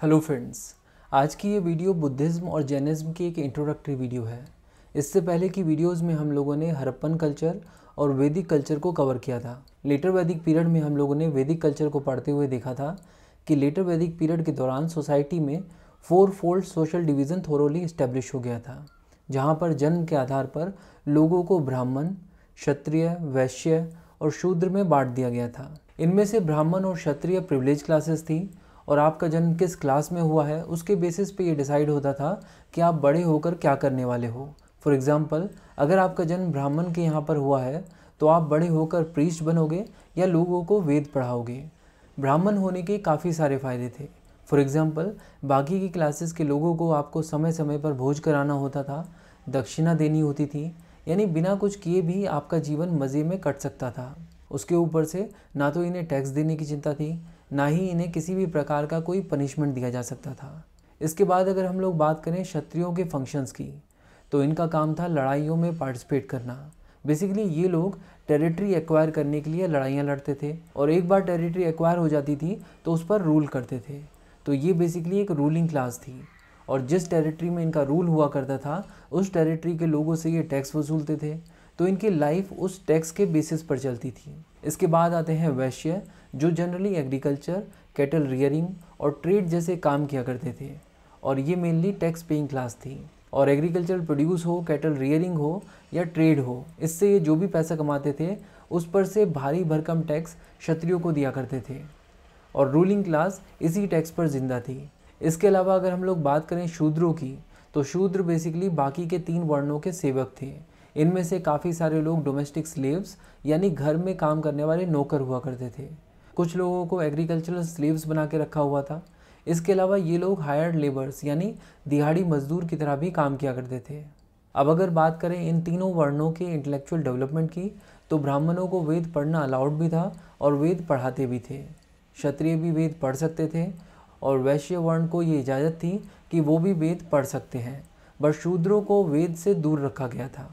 hello friends आज की ये वीडियो बुद्धिज़्म और जैनिज़्म की एक इंट्रोडक्टरी वीडियो है इससे पहले की वीडियोस में हम लोगों ने हरप्पन कल्चर और वैदिक कल्चर को कवर किया था लेटर वैदिक पीरियड में हम लोगों ने वैदिक कल्चर को पढ़ते हुए देखा था कि लेटर वैदिक पीरियड के दौरान सोसाइटी में four fold social division thoroughly establish हो गया था जहाँ पर जन्म के आधार पर लोगों को ब्राह्मण क्षत्रिय वैश्य और शूद्र में बांट दिया गया था इनमें से ब्राह्मण और क्षत्रिय प्रिविलेज क्लासेस थी और आपका जन्म किस क्लास में हुआ है उसके बेसिस पे ये डिसाइड होता था कि आप बड़े होकर क्या करने वाले हो फॉर एग्ज़ाम्पल अगर आपका जन्म ब्राह्मण के यहाँ पर हुआ है तो आप बड़े होकर प्रीस्ट बनोगे या लोगों को वेद पढ़ाओगे ब्राह्मण होने के काफ़ी सारे फ़ायदे थे फॉर एग्ज़ाम्पल बाकी की क्लासेस के लोगों को आपको समय समय पर भोज कराना होता था दक्षिणा देनी होती थी यानी बिना कुछ किए भी आपका जीवन मज़े में कट सकता था उसके ऊपर से ना तो इन्हें टैक्स देने की चिंता थी ना ही इन्हें किसी भी प्रकार का कोई पनिशमेंट दिया जा सकता था इसके बाद अगर हम लोग बात करें क्षत्रियों के फंक्शंस की तो इनका काम था लड़ाइयों में पार्टिसिपेट करना बेसिकली ये लोग टेरिटरी एक्वायर करने के लिए लड़ाइयाँ लड़ते थे और एक बार टेरिटरी एक्वायर हो जाती थी तो उस पर रूल करते थे तो ये बेसिकली एक रूलिंग क्लास थी और जिस टेरिटरी में इनका रूल हुआ करता था उस टेरिटरी के लोगों से ये टैक्स वसूलते थे तो इनकी लाइफ उस टैक्स के बेसिस पर चलती थी इसके बाद आते हैं वैश्य जो जनरली एग्रीकल्चर कैटल रियरिंग और ट्रेड जैसे काम किया करते थे और ये मेनली टैक्स पेइंग क्लास थी और एग्रीकल्चर प्रोड्यूस हो कैटल रियरिंग हो या ट्रेड हो इससे ये जो भी पैसा कमाते थे उस पर से भारी भरकम टैक्स क्षत्रियों को दिया करते थे और रूलिंग क्लास इसी टैक्स पर जिंदा थी इसके अलावा अगर हम लोग बात करें शूद्रों की तो शूद्र बेसिकली बाकी के तीन वर्णों के सेवक थे इनमें से काफ़ी सारे लोग डोमेस्टिक स्लेव्स यानी घर में काम करने वाले नौकर हुआ करते थे कुछ लोगों को एग्रीकल्चरल स्लेव्स बना के रखा हुआ था इसके अलावा ये लोग हायर्ड लेबर्स यानी दिहाड़ी मजदूर की तरह भी काम किया करते थे अब अगर बात करें इन तीनों वर्णों के इंटेलेक्चुअल डेवलपमेंट की तो ब्राह्मणों को वेद पढ़ना अलाउड भी था और वेद पढ़ाते भी थे क्षत्रिय भी वेद पढ़ सकते थे और वैश्य वर्ण को ये इजाज़त थी कि वो भी वेद पढ़ सकते हैं बट शूद्रों को वेद से दूर रखा गया था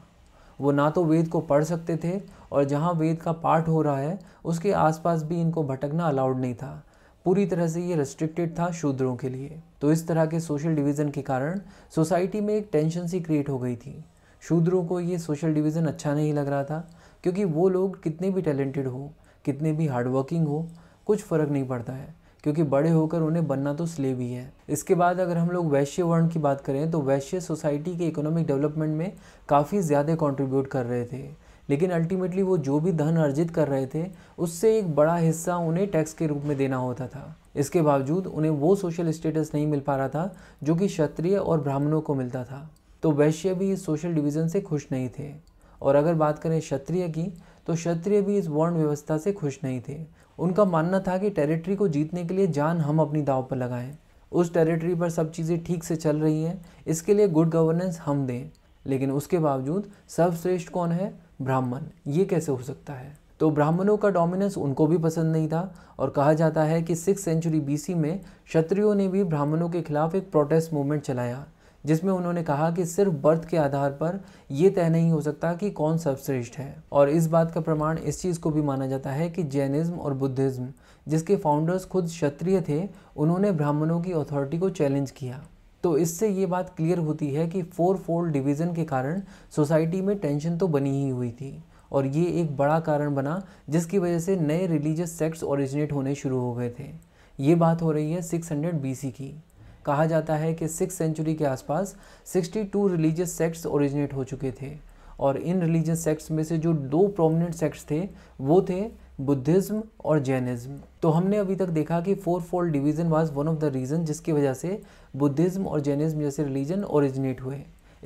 वो ना तो वेद को पढ़ सकते थे और जहाँ वेद का पाठ हो रहा है उसके आसपास भी इनको भटकना अलाउड नहीं था पूरी तरह से ये रेस्ट्रिक्टेड था शूद्रों के लिए तो इस तरह के सोशल डिवीज़न के कारण सोसाइटी में एक टेंशन सी क्रिएट हो गई थी शूद्रों को ये सोशल डिवीज़न अच्छा नहीं लग रहा था क्योंकि वो लोग कितने भी टैलेंटेड हो कितने भी हार्डवर्किंग हो कुछ फ़र्क नहीं पड़ता है क्योंकि बड़े होकर उन्हें बनना तो स्लेव ही है इसके बाद अगर हम लोग वैश्य वर्ण की बात करें तो वैश्य सोसाइटी के इकोनॉमिक डेवलपमेंट में काफ़ी ज़्यादा कॉन्ट्रीब्यूट कर रहे थे लेकिन अल्टीमेटली वो जो भी धन अर्जित कर रहे थे उससे एक बड़ा हिस्सा उन्हें टैक्स के रूप में देना होता था इसके बावजूद उन्हें वो सोशल स्टेटस नहीं मिल पा रहा था जो कि क्षत्रिय और ब्राह्मणों को मिलता था तो वैश्य भी इस सोशल डिवीज़न से खुश नहीं थे और अगर बात करें क्षत्रिय की तो क्षत्रिय भी इस वर्ण व्यवस्था से खुश नहीं थे उनका मानना था कि टेरिटरी को जीतने के लिए जान हम अपनी दाव पर लगाएं उस टेरिटरी पर सब चीज़ें ठीक से चल रही हैं इसके लिए गुड गवर्नेंस हम दें लेकिन उसके बावजूद सर्वश्रेष्ठ कौन है ब्राह्मण ये कैसे हो सकता है तो ब्राह्मणों का डोमिनेंस उनको भी पसंद नहीं था और कहा जाता है कि सिक्स सेंचुरी बीसी में क्षत्रियों ने भी ब्राह्मणों के खिलाफ एक प्रोटेस्ट मूवमेंट चलाया जिसमें उन्होंने कहा कि सिर्फ बर्थ के आधार पर यह तय नहीं हो सकता कि कौन सर्वश्रेष्ठ है और इस बात का प्रमाण इस चीज़ को भी माना जाता है कि जैनिज़्म और बुद्धिज़्म जिसके फाउंडर्स खुद क्षत्रिय थे उन्होंने ब्राह्मणों की अथॉरिटी को चैलेंज किया तो इससे ये बात क्लियर होती है कि फोर फोल्ड डिवीज़न के कारण सोसाइटी में टेंशन तो बनी ही हुई थी और ये एक बड़ा कारण बना जिसकी वजह से नए रिलीजियस सेक्ट्स ओरिजिनेट होने शुरू हो गए थे ये बात हो रही है 600 बीसी की कहा जाता है कि सिक्स सेंचुरी के आसपास 62 रिलीजियस सेक्ट्स ओरिजिनेट हो चुके थे और इन रिलीजियस सेक्ट्स में से जो दो प्रोमिनेंट सेक्ट्स थे वो थे बुद्धिज़्म और जैनिज़्म तो हमने अभी तक देखा कि four fold division was one of the reason जिसकी वजह से बुद्धिज़्म और जैनिज़्म जैसे रिलीजन ओरिजिनेट हुए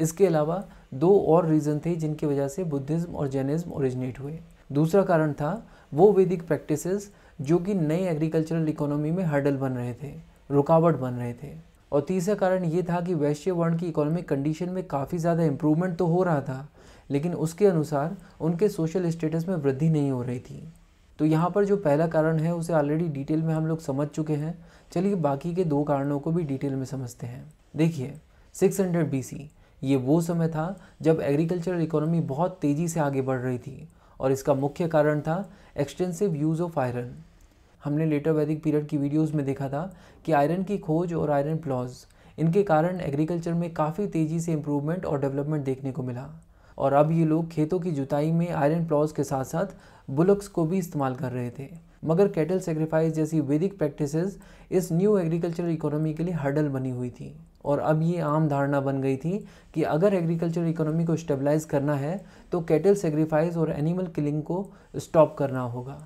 इसके अलावा दो और रीज़न थे जिनकी वजह से बुद्धिज़्म और जैनिज़्म ओरिजिनेट हुए दूसरा कारण था वो वैदिक प्रैक्टिसेस जो कि नए एग्रीकल्चरल इकोनॉमी में हर्डल बन रहे थे रुकावट बन रहे थे और तीसरा कारण ये था कि वैश्य वर्ण की इकोनॉमिक कंडीशन में काफ़ी ज़्यादा इम्प्रूवमेंट तो हो रहा था लेकिन उसके अनुसार उनके सोशल स्टेटस में वृद्धि नहीं हो रही थी तो यहाँ पर जो पहला कारण है उसे ऑलरेडी डिटेल में हम लोग समझ चुके हैं चलिए बाकी के दो कारणों को भी डिटेल में समझते हैं देखिए 600 हंड्रेड बी ये वो समय था जब एग्रीकल्चरल इकोनॉमी बहुत तेज़ी से आगे बढ़ रही थी और इसका मुख्य कारण था एक्सटेंसिव यूज़ ऑफ आयरन हमने लेटर वैदिक पीरियड की वीडियोस में देखा था कि आयरन की खोज और आयरन प्लॉज इनके कारण एग्रीकल्चर में काफ़ी तेज़ी से इम्प्रूवमेंट और डेवलपमेंट देखने को मिला और अब ये लोग खेतों की जुताई में आयरन प्लॉज के साथ साथ बुलक्स को भी इस्तेमाल कर रहे थे मगर कैटल सेक्रीफाइस जैसी वैदिक प्रैक्टिसेस इस न्यू एग्रीकल्चर इकोनॉमी के लिए हर्डल बनी हुई थी और अब ये आम धारणा बन गई थी कि अगर एग्रीकल्चर इकोनॉमी को स्टेबलाइज करना है तो कैटल सेक्रीफाइस और एनिमल किलिंग को स्टॉप करना होगा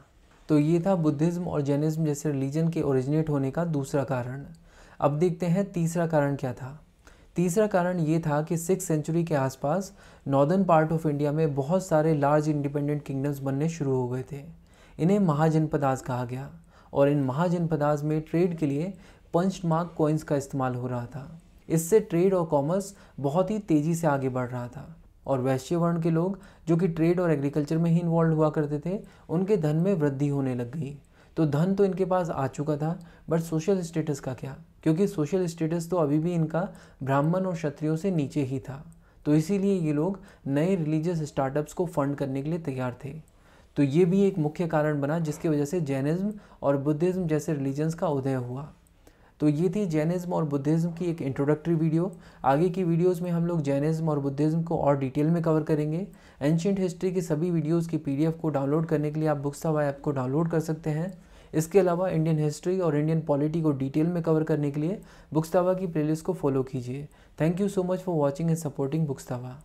तो ये था बुद्धिज़्म और जैनिज़्म जैसे रिलीजन के ओरिजिनेट होने का दूसरा कारण अब देखते हैं तीसरा कारण क्या था तीसरा कारण ये था कि सिक्स सेंचुरी के आसपास नॉर्दर्न पार्ट ऑफ इंडिया में बहुत सारे लार्ज इंडिपेंडेंट किंगडम्स बनने शुरू हो गए थे इन्हें महाजनपदास कहा गया और इन महाजनपदास में ट्रेड के लिए पंच मार्क कॉइन्स का इस्तेमाल हो रहा था इससे ट्रेड और कॉमर्स बहुत ही तेज़ी से आगे बढ़ रहा था और वैश्य वर्ण के लोग जो कि ट्रेड और एग्रीकल्चर में ही इन्वॉल्व हुआ करते थे उनके धन में वृद्धि होने लग गई तो धन तो इनके पास आ चुका था बट सोशल स्टेटस का क्या क्योंकि सोशल स्टेटस तो अभी भी इनका ब्राह्मण और क्षत्रियों से नीचे ही था तो इसीलिए ये लोग नए रिलीजियस स्टार्टअप्स को फंड करने के लिए तैयार थे तो ये भी एक मुख्य कारण बना जिसकी वजह से जैनिज़्म और बुद्धिज़्म जैसे रिलीजन्स का उदय हुआ तो ये थी जैनिज़्म और बुद्धिज़्म की एक इंट्रोडक्टरी वीडियो आगे की वीडियोस में हम लोग जैनिज़्म और बुद्धिज़्म को और डिटेल में कवर करेंगे एंशियंट हिस्ट्री की सभी वीडियोस की पीडीएफ को डाउनलोड करने के लिए आप बुक्स हवाई ऐप को डाउनलोड कर सकते हैं इसके अलावा इंडियन हिस्ट्री और इंडियन पॉलिटी को डिटेल में कवर करने के लिए बुक्सतावा की प्लेलिस्ट को फॉलो कीजिए thank you so much for watching and supporting बुक्सतावा